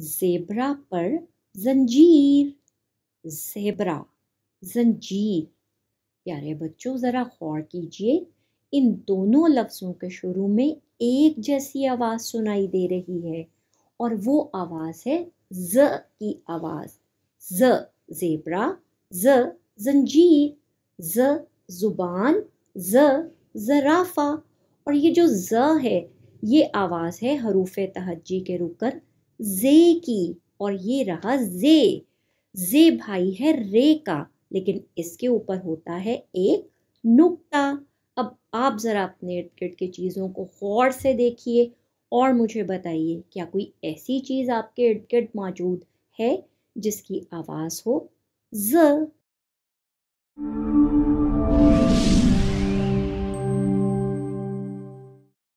zebra पर जंजीर zebra जंजीर प्यारे बच्चों ज़रा गौर कीजिए इन दोनों लफ्ज़ों के शुरू में एक जैसी आवाज़ सुनाई दे रही है और वो आवाज़ है ज की आवाज़ ज जेबरा ज जंजीर ज जुबान ज जराफा और ये जो ज है ये आवाज़ है हरूफ तहजी के रुकर जे की और ये रहा जे जे भाई है रे का लेकिन इसके ऊपर होता है एक नुक्ता अब आप ज़रा अपने इर्द गिर्द की चीज़ों को गौर से देखिए और मुझे बताइए क्या कोई ऐसी चीज़ आपके इर्द गिर्द मौजूद है जिसकी आवाज़ हो ज